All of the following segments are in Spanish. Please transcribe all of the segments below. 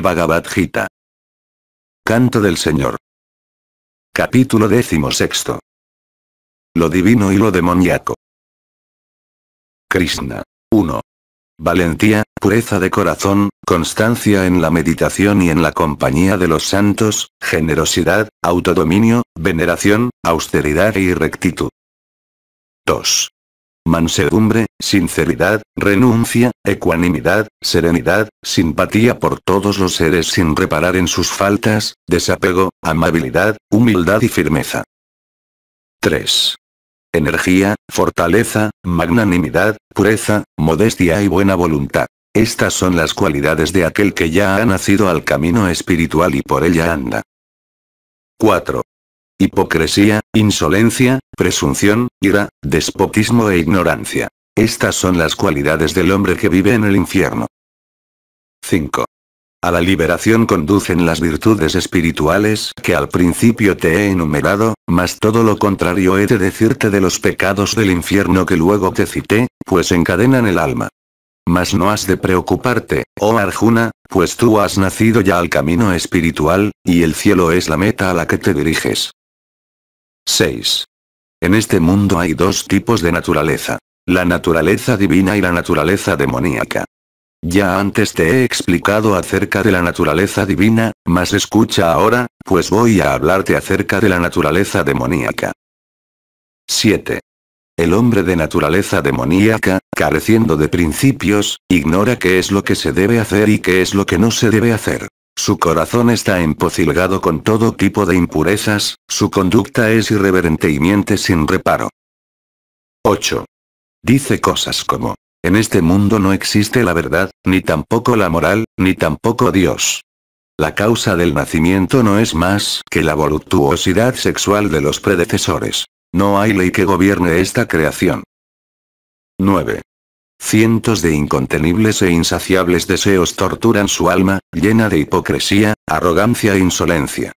Bhagavad Gita. Canto del Señor. Capítulo sexto. Lo divino y lo demoníaco. Krishna. 1. Valentía, pureza de corazón, constancia en la meditación y en la compañía de los santos, generosidad, autodominio, veneración, austeridad y rectitud. 2 mansedumbre, sinceridad, renuncia, ecuanimidad, serenidad, simpatía por todos los seres sin reparar en sus faltas, desapego, amabilidad, humildad y firmeza. 3. Energía, fortaleza, magnanimidad, pureza, modestia y buena voluntad. Estas son las cualidades de aquel que ya ha nacido al camino espiritual y por ella anda. 4. Hipocresía, insolencia, presunción, ira, despotismo e ignorancia. Estas son las cualidades del hombre que vive en el infierno. 5. A la liberación conducen las virtudes espirituales que al principio te he enumerado, mas todo lo contrario he de decirte de los pecados del infierno que luego te cité, pues encadenan el alma. Mas no has de preocuparte, oh Arjuna, pues tú has nacido ya al camino espiritual, y el cielo es la meta a la que te diriges. 6. En este mundo hay dos tipos de naturaleza. La naturaleza divina y la naturaleza demoníaca. Ya antes te he explicado acerca de la naturaleza divina, mas escucha ahora, pues voy a hablarte acerca de la naturaleza demoníaca. 7. El hombre de naturaleza demoníaca, careciendo de principios, ignora qué es lo que se debe hacer y qué es lo que no se debe hacer. Su corazón está empocilgado con todo tipo de impurezas, su conducta es irreverente y miente sin reparo. 8. Dice cosas como, en este mundo no existe la verdad, ni tampoco la moral, ni tampoco Dios. La causa del nacimiento no es más que la voluptuosidad sexual de los predecesores. No hay ley que gobierne esta creación. 9. Cientos de incontenibles e insaciables deseos torturan su alma, llena de hipocresía, arrogancia e insolencia.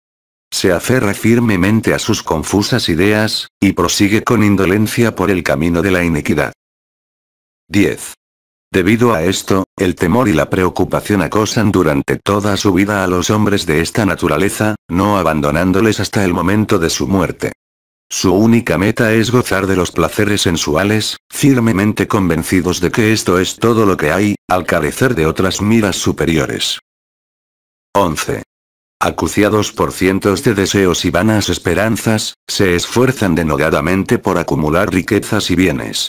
Se aferra firmemente a sus confusas ideas, y prosigue con indolencia por el camino de la iniquidad. 10. Debido a esto, el temor y la preocupación acosan durante toda su vida a los hombres de esta naturaleza, no abandonándoles hasta el momento de su muerte. Su única meta es gozar de los placeres sensuales, firmemente convencidos de que esto es todo lo que hay, al carecer de otras miras superiores. 11. Acuciados por cientos de deseos y vanas esperanzas, se esfuerzan denodadamente por acumular riquezas y bienes.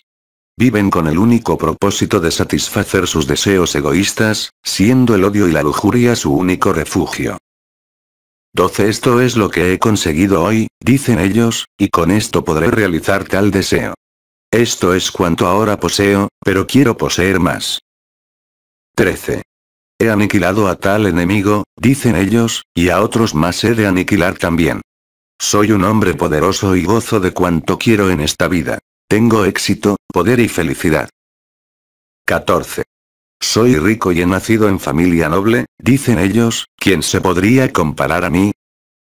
Viven con el único propósito de satisfacer sus deseos egoístas, siendo el odio y la lujuria su único refugio. 12 Esto es lo que he conseguido hoy, dicen ellos, y con esto podré realizar tal deseo. Esto es cuanto ahora poseo, pero quiero poseer más. 13. He aniquilado a tal enemigo, dicen ellos, y a otros más he de aniquilar también. Soy un hombre poderoso y gozo de cuanto quiero en esta vida. Tengo éxito, poder y felicidad. 14. Soy rico y he nacido en familia noble, dicen ellos, ¿quién se podría comparar a mí?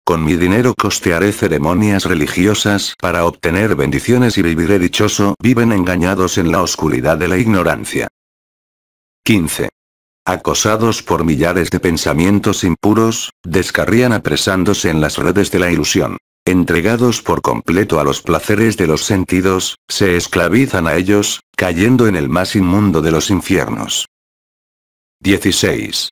Con mi dinero costearé ceremonias religiosas para obtener bendiciones y viviré dichoso. Viven engañados en la oscuridad de la ignorancia. 15. Acosados por millares de pensamientos impuros, descarrían apresándose en las redes de la ilusión. Entregados por completo a los placeres de los sentidos, se esclavizan a ellos, cayendo en el más inmundo de los infiernos. 16.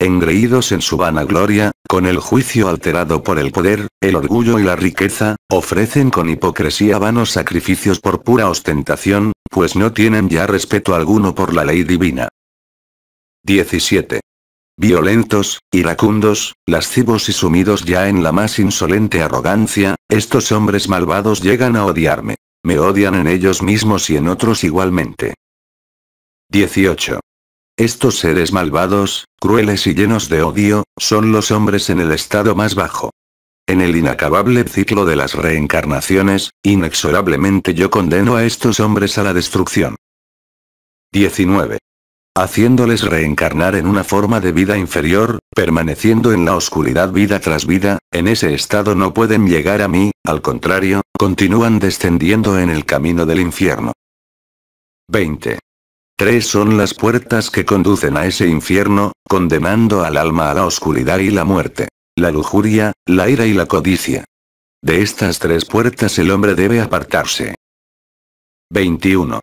Engreídos en su vanagloria, con el juicio alterado por el poder, el orgullo y la riqueza, ofrecen con hipocresía vanos sacrificios por pura ostentación, pues no tienen ya respeto alguno por la ley divina. 17. Violentos, iracundos, lascivos y sumidos ya en la más insolente arrogancia, estos hombres malvados llegan a odiarme. Me odian en ellos mismos y en otros igualmente. 18. Estos seres malvados, crueles y llenos de odio, son los hombres en el estado más bajo. En el inacabable ciclo de las reencarnaciones, inexorablemente yo condeno a estos hombres a la destrucción. 19. Haciéndoles reencarnar en una forma de vida inferior, permaneciendo en la oscuridad vida tras vida, en ese estado no pueden llegar a mí, al contrario, continúan descendiendo en el camino del infierno. 20. Tres son las puertas que conducen a ese infierno, condenando al alma a la oscuridad y la muerte, la lujuria, la ira y la codicia. De estas tres puertas el hombre debe apartarse. 21.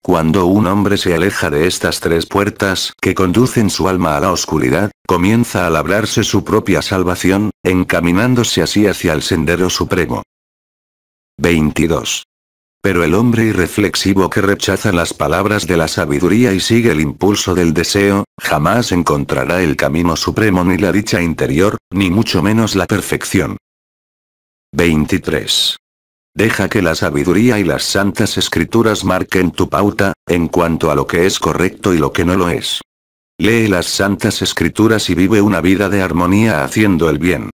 Cuando un hombre se aleja de estas tres puertas que conducen su alma a la oscuridad, comienza a labrarse su propia salvación, encaminándose así hacia el sendero supremo. 22. Pero el hombre irreflexivo que rechaza las palabras de la sabiduría y sigue el impulso del deseo, jamás encontrará el camino supremo ni la dicha interior, ni mucho menos la perfección. 23. Deja que la sabiduría y las santas escrituras marquen tu pauta, en cuanto a lo que es correcto y lo que no lo es. Lee las santas escrituras y vive una vida de armonía haciendo el bien.